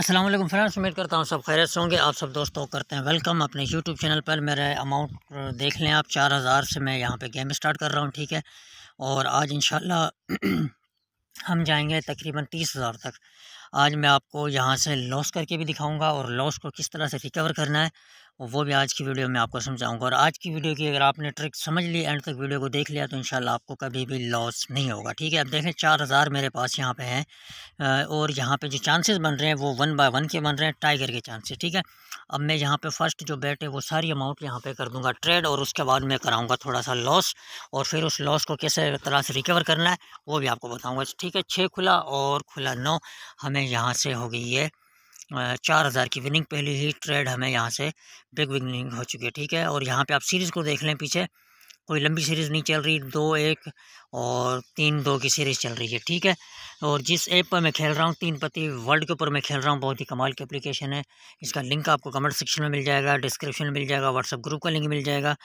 अस्सलाम वालेकुम फ्रेंड्स उम्मीद करता हूँ सब खैरत से होंगे आप सब दोस्तों करते हैं वेलकम अपने यूट्यूब चैनल पर मेरा अमाउंट देख लें आप चार हज़ार से मैं यहाँ पे गेम स्टार्ट कर रहा हूँ ठीक है और आज इन हम जाएंगे तकरीबन तीस हज़ार तक आज मैं आपको यहाँ से लॉस करके भी दिखाऊंगा और लॉस को किस तरह से रिकवर करना है वो भी आज की वीडियो में आपको समझाऊंगा और आज की वीडियो की अगर आपने ट्रिक समझ ली एंड तक वीडियो को देख लिया तो इंशाल्लाह आपको कभी भी लॉस नहीं होगा ठीक है अब देखें चार हज़ार मेरे पास यहाँ पे हैं और यहाँ पे जो चांसेस बन रहे हैं वो वन बाय वन के बन रहे हैं टाइगर के चांसेस ठीक है अब मैं यहाँ पर फर्स्ट जो बैठे वो सारी अमाउंट यहाँ पर कर दूँगा ट्रेड और उसके बाद मैं कराऊँगा थोड़ा सा लॉस और फिर उस लॉस को कैसे तरह से रिकवर करना है वो भी आपको बताऊँगा ठीक है छः खुला और खुला नौ हमें यहाँ से होगी ये चार हज़ार की विनिंग पहली ही ट्रेड हमें यहाँ से बिग विनिंग हो चुकी है ठीक है और यहाँ पे आप सीरीज़ को देख लें पीछे कोई लंबी सीरीज़ नहीं चल रही दो एक और तीन दो की सीरीज़ चल रही है ठीक है और जिस ऐप पर मैं खेल रहा हूँ तीन पति वर्ल्ड के ऊपर मैं खेल रहा हूँ बहुत ही कमाल की एप्लीकेशन है इसका लिंक आपको कमेंट सेक्शन में मिल जाएगा डिस्क्रिप्शन में मिल जाएगा व्हाट्सअप ग्रुप का लिंक मिल जाएगा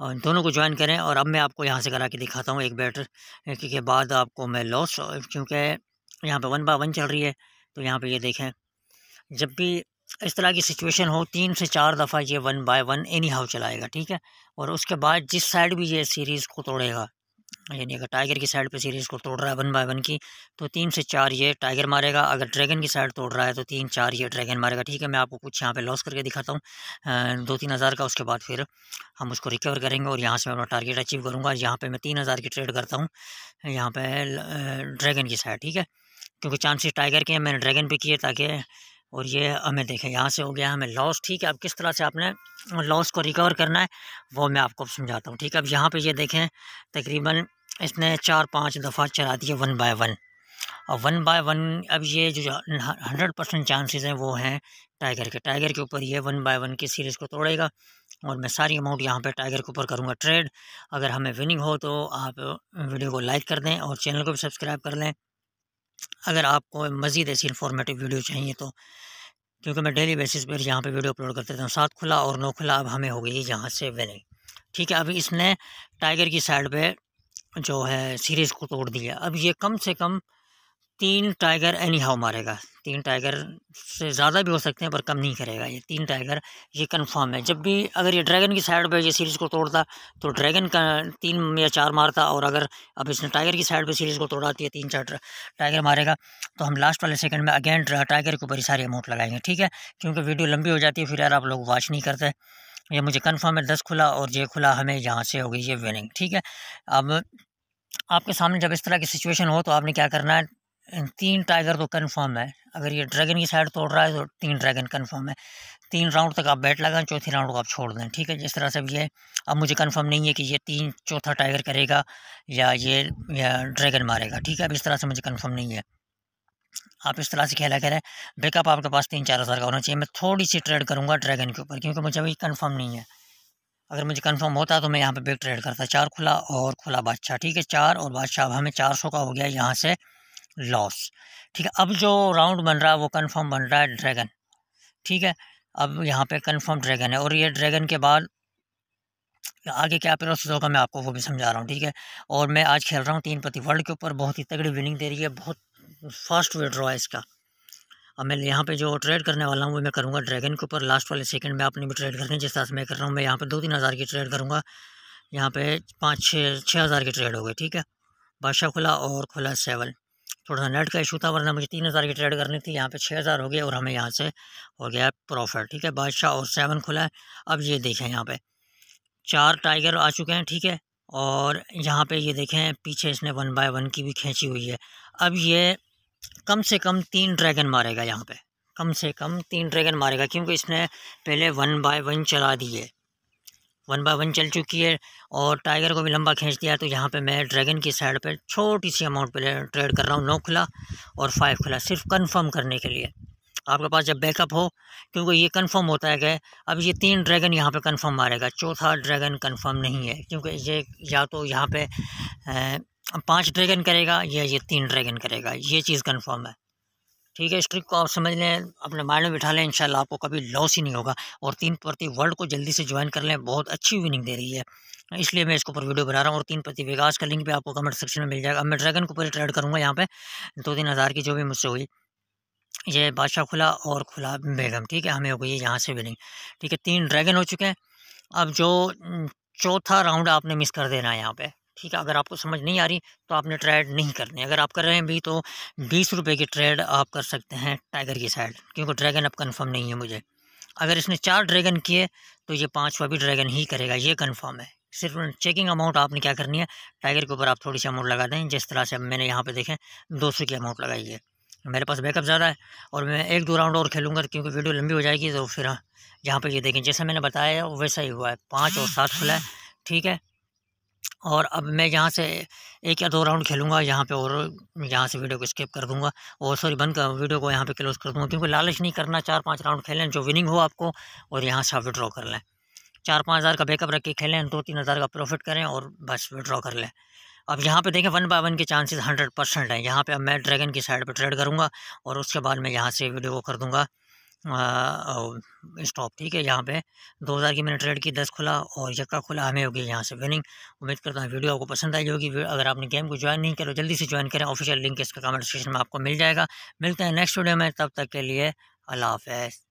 और दोनों को ज्वाइन करें और अब मैं आपको यहाँ से करा के दिखाता हूँ एक बैटर के बाद आपको मैं लॉस चूँकि यहाँ पर वन बाय वन चल रही है तो यहाँ पर ये देखें जब भी इस तरह की सिचुएशन हो तीन से चार दफ़ा ये one by one anyhow चलाएगा ठीक है और उसके बाद जिस साइड भी ये सीरीज़ को तोड़ेगा यानी अगर टाइगर की साइड पे सीरीज़ को तोड़ रहा है वन बाय वन की तो तीन से चार ये टाइगर मारेगा अगर ड्रैगन की साइड तोड़ रहा है तो तीन चार ये ड्रैगन मारेगा ठीक है मैं आपको कुछ यहाँ पे लॉस करके दिखाता हूँ दो तीन हज़ार का उसके बाद फिर हम उसको रिकवर करेंगे और यहाँ से मैं अपना टारगेट अचीव करूँगा यहाँ पर मैं तीन हज़ार की ट्रेड करता हूँ यहाँ पर ड्रैगन की साइड ठीक है क्योंकि चांसेस टाइगर के हैं मैंने ड्रैगन पे किए ताकि और ये हमें देखें यहाँ से हो गया हमें लॉस ठीक है अब किस तरह से आपने लॉस को रिकवर करना है वो मैं आपको समझाता हूँ ठीक है अब यहाँ पे ये देखें तकरीबन इसने चार पाँच दफ़ा चला दिए वन बाय वन और वन बाय वन अब ये जो हंड्रेड परसेंट चांसेज हैं वो हैं टाइगर के टाइगर के ऊपर ये वन बाय वन की सीरीज़ को तोड़ेगा और मैं सारी अमाउंट यहाँ पे टाइगर के ऊपर करूँगा ट्रेड अगर हमें विनिंग हो तो आप वीडियो को लाइक कर दें और चैनल को भी सब्सक्राइब कर लें अगर आपको मज़ीद ऐसी इन्फॉर्मेटिव वीडियो चाहिए तो क्योंकि मैं डेली बेसिस पर यहाँ पे वीडियो अपलोड करते हूँ सात खुला और नौ खुला अब हमें हो गई यहाँ से वेलिंग ठीक है अभी इसने टाइगर की साइड पे जो है सीरीज़ को तोड़ दिया अब ये कम से कम तीन टाइगर एनी हाउ मारेगा तीन टाइगर से ज़्यादा भी हो सकते हैं पर कम नहीं करेगा ये तीन टाइगर ये कंफर्म है जब भी अगर ये ड्रैगन की साइड पे ये सीरीज़ को तोड़ता तो ड्रैगन का तीन या चार मारता और अगर अब इसने टाइगर की साइड पे सीरीज़ को तोड़ाती तो है तीन चार टाइगर मारेगा तो हम लास्ट वाले सेकंड में अगेन टाइगर के ऊपर ही सारे अमाउंट लगाएंगे ठीक है क्योंकि वीडियो लंबी हो जाती है फिर यार आप लोग वॉच नहीं करते ये मुझे कन्फर्म है दस खुला और ये खुला हमें यहाँ से हो गई ये विनिंग ठीक है अब आपके सामने जब इस तरह की सिचुएशन हो तो आपने क्या करना है तीन टाइगर तो कन्फर्म है अगर ये ड्रैगन की साइड तोड़ रहा है तो तीन ड्रैगन कन्फर्म है तीन राउंड तक आप बैट लगाएं चौथी राउंड को आप छोड़ दें ठीक है जिस तरह से अब ये अब मुझे कन्फर्म नहीं है कि ये तीन चौथा टाइगर करेगा या ये या ड्रैगन मारेगा ठीक है अब इस तरह से मुझे कन्फर्म नहीं है आप इस तरह से खेला करें बैकअप आपके पास तीन चार हज़ार का होना चाहिए मैं थोड़ी सी ट्रेड करूँगा ड्रैगन के ऊपर क्योंकि मुझे अभी कन्फर्म नहीं है अगर मुझे कन्फर्म होता तो मैं यहाँ पर बिग ट्रेड करता चार खुला और खुला बादशाह ठीक है चार और बादशाह अब हमें चार सौ का हो गया यहाँ से लॉस ठीक है अब जो राउंड बन रहा है वो कंफर्म बन रहा है ड्रैगन ठीक है अब यहाँ पे कंफर्म ड्रैगन है और ये ड्रैगन के बाद आगे क्या प्रोसेस होगा मैं आपको वो भी समझा रहा हूँ ठीक है और मैं आज खेल रहा हूँ तीन प्रति वर्ल्ड के ऊपर बहुत ही तगड़ी विनिंग दे रही है बहुत फास्ट वे ड्रॉ है इसका अब मैं यहाँ पे जो ट्रेड करने वाला हूँ वो मैं करूँगा ड्रैगन के ऊपर लास्ट वाले सेकंड में आपने भी ट्रेड करनी जिस तरह से मैं कर रहा हूँ मैं यहाँ पर दो तीन हज़ार की ट्रेड करूँगा यहाँ पे पाँच छः छः हज़ार की ट्रेड हो गई ठीक है बादशाह खुला और खुला सेवन थोड़ा सा नेट का इशू था वरना मुझे तीन हज़ार की ट्रेड करनी थी यहाँ पे छः हज़ार हो गया और हमें यहाँ से हो गया प्रॉफिट ठीक है बादशाह और सेवन खुला है अब ये देखें यहाँ पे चार टाइगर आ चुके हैं ठीक है और यहाँ पे ये देखें पीछे इसने वन बाय वन की भी खींची हुई है अब ये कम से कम तीन ड्रैगन मारेगा यहाँ पर कम से कम तीन ड्रैगन मारेगा क्योंकि इसने पहले वन बाय वन चला दिए वन बाय वन चल चुकी है और टाइगर को भी लंबा खींच दिया तो यहाँ पे मैं ड्रैगन की साइड पे छोटी सी अमाउंट पे ट्रेड कर रहा हूँ नौ खुला और फाइव खुला सिर्फ कंफर्म करने के लिए आपके पास जब बैकअप हो क्योंकि ये कंफर्म होता है कि अब ये तीन ड्रैगन यहाँ पे कंफर्म मारेगा चौथा ड्रैगन कंफर्म नहीं है क्योंकि ये या तो यहाँ पर पाँच ड्रैगन करेगा या ये तीन ड्रैगन करेगा ये चीज़ कन्फर्म है ठीक है इस ट्रिक को आप समझ लें अपने माइंड में बिठा लें इंशाल्लाह आपको कभी लॉस ही नहीं होगा और तीन प्रति वर्ल्ड को जल्दी से ज्वाइन कर लें बहुत अच्छी विनिंग दे रही है इसलिए मैं इसके ऊपर वीडियो बना रहा हूँ और तीन प्रति विकास का लिंक भी आपको कमेंट सेक्शन में मिल जाएगा अब मैं ड्रैगन को पूरे ट्रेड करूँगा यहाँ पे दो तीन हज़ार की जो भी मुझसे हुई ये बादशाह खुला और खुला बेगम ठीक है हमें हो गई है यहाँ से विनिंग ठीक है तीन ड्रैगन हो चुके हैं अब जो चौथा राउंड आपने मिस कर देना है यहाँ पर ठीक है अगर आपको समझ नहीं आ रही तो आपने ट्रेड नहीं करनी अगर आप कर रहे हैं भी तो बीस रुपये की ट्रेड आप कर सकते हैं टाइगर की साइड क्योंकि ड्रैगन अब कन्फर्म नहीं है मुझे अगर इसने चार ड्रैगन किए तो ये पाँचवा भी ड्रैगन ही करेगा ये कन्फर्म है सिर्फ चेकिंग अमाउंट आपने क्या करनी है टाइगर के ऊपर आप थोड़ी सी अमाउंट लगा दें जिस तरह से मैंने यहाँ पर देखें दो सौ की अमाउंट लगाई है मेरे पास बैकअप ज़्यादा है और मैं एक दो राउंड और खेलूँगा क्योंकि वीडियो लंबी हो जाएगी तो फिर हाँ, यहाँ पर ये देखें जैसा मैंने बताया वैसा ही हुआ है पाँच और सात खुला है ठीक है और अब मैं यहाँ से एक या दो राउंड खेलूँगा यहाँ पे और यहाँ से वीडियो को स्किप कर दूँगा और सॉरी बंद कर वीडियो को यहाँ पे क्लोज कर दूँगा क्योंकि लालच नहीं करना चार पांच राउंड खेलें जो विनिंग हो आपको और यहाँ से आप विड्रॉ कर लें चार पाँच हज़ार का बैकअप रख के खेलें दो तीन हज़ार का प्रॉफिट करें और बस विड्रॉ कर लें अब यहाँ पर देखें वन बाय वन के चांसेज हंड्रेड परसेंट हैं यहाँ पर अब मैं ड्रैगन की साइड पर ट्रेड करूँगा और उसके बाद मैं यहाँ से वीडियो को कर दूँगा स्टॉप ठीक है यहाँ पे 2000 की मैंने ट्रेड की 10 खुला और यक्का खुला हमें होगी यहाँ से विनिंग उम्मीद करता हूँ वीडियो आपको पसंद आई होगी अगर आपने गेम को ज्वाइन नहीं करो तो जल्दी से ज्वाइन करें ऑफिशियल लिंक इसका कमेंट सेक्शन में आपको मिल जाएगा मिलते हैं नेक्स्ट वीडियो में तब तक के लिए अल्लाह हाफ